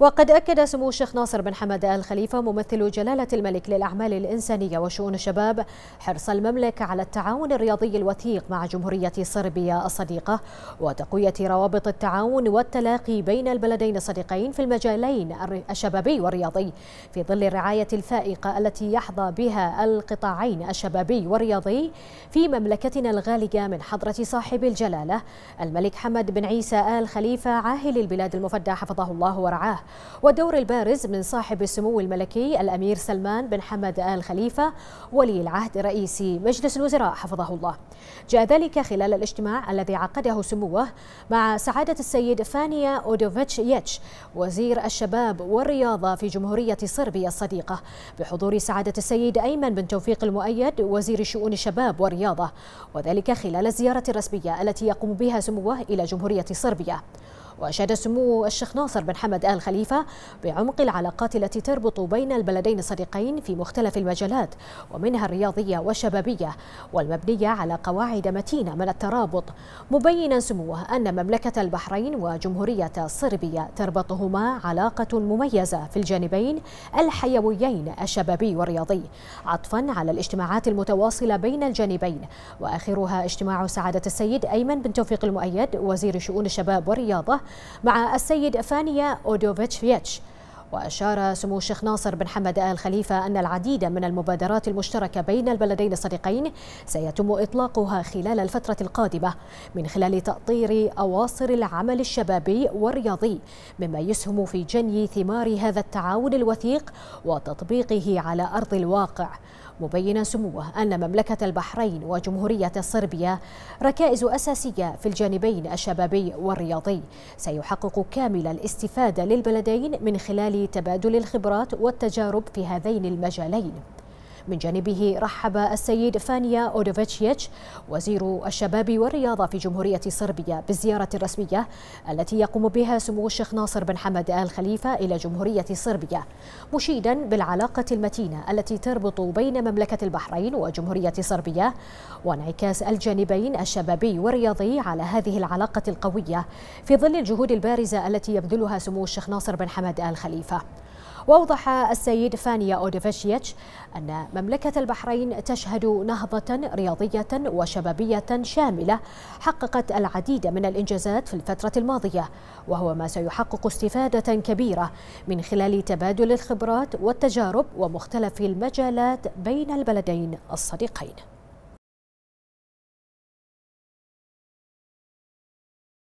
وقد أكد سمو الشيخ ناصر بن حمد آل خليفة ممثل جلالة الملك للأعمال الإنسانية وشؤون الشباب حرص المملكة على التعاون الرياضي الوثيق مع جمهورية صربيا الصديقة وتقوية روابط التعاون والتلاقي بين البلدين الصديقين في المجالين الشبابي والرياضي في ظل الرعاية الفائقة التي يحظى بها القطاعين الشبابي والرياضي في مملكتنا الغالية من حضرة صاحب الجلالة الملك حمد بن عيسى آل خليفة عاهل البلاد المفدى حفظه الله ورعاه والدور البارز من صاحب السمو الملكي الأمير سلمان بن حمد آل خليفة ولي العهد رئيس مجلس الوزراء حفظه الله جاء ذلك خلال الاجتماع الذي عقده سموه مع سعادة السيد فانيا أودوفيتش يتش وزير الشباب والرياضة في جمهورية صربيا الصديقة بحضور سعادة السيد أيمن بن توفيق المؤيد وزير شؤون الشباب والرياضة وذلك خلال الزيارة الرسمية التي يقوم بها سموه إلى جمهورية صربيا وأشاد سمو الشيخ ناصر بن حمد آل خليفة بعمق العلاقات التي تربط بين البلدين الصديقين في مختلف المجالات ومنها الرياضية والشبابية والمبنية على قواعد متينة من الترابط مبينا سموه أن مملكة البحرين وجمهورية صربيا تربطهما علاقة مميزة في الجانبين الحيويين الشبابي والرياضي عطفا على الاجتماعات المتواصلة بين الجانبين وآخرها اجتماع سعادة السيد أيمن بن توفيق المؤيد وزير شؤون الشباب والرياضة مع السيد فانيا أودوفيتش وأشار سمو الشيخ ناصر بن حمد آل خليفة أن العديد من المبادرات المشتركة بين البلدين الصديقين سيتم إطلاقها خلال الفترة القادمة من خلال تأطير أواصر العمل الشبابي والرياضي مما يسهم في جني ثمار هذا التعاون الوثيق وتطبيقه على أرض الواقع مبينا سموه أن مملكة البحرين وجمهورية صربيا ركائز أساسية في الجانبين الشبابي والرياضي سيحقق كامل الاستفادة للبلدين من خلال تبادل الخبرات والتجارب في هذين المجالين من جانبه رحب السيد فانيا أودوفيتشيتش وزير الشباب والرياضة في جمهورية صربيا بالزيارة الرسمية التي يقوم بها سمو الشيخ ناصر بن حمد آل خليفة إلى جمهورية صربيا مشيدا بالعلاقة المتينة التي تربط بين مملكة البحرين وجمهورية صربيا وانعكاس الجانبين الشبابي والرياضي على هذه العلاقة القوية في ظل الجهود البارزة التي يبذلها سمو الشيخ ناصر بن حمد آل خليفة وأوضح السيد فانيا أوديفيشيتش أن مملكة البحرين تشهد نهضة رياضية وشبابية شاملة حققت العديد من الإنجازات في الفترة الماضية وهو ما سيحقق استفادة كبيرة من خلال تبادل الخبرات والتجارب ومختلف المجالات بين البلدين الصديقين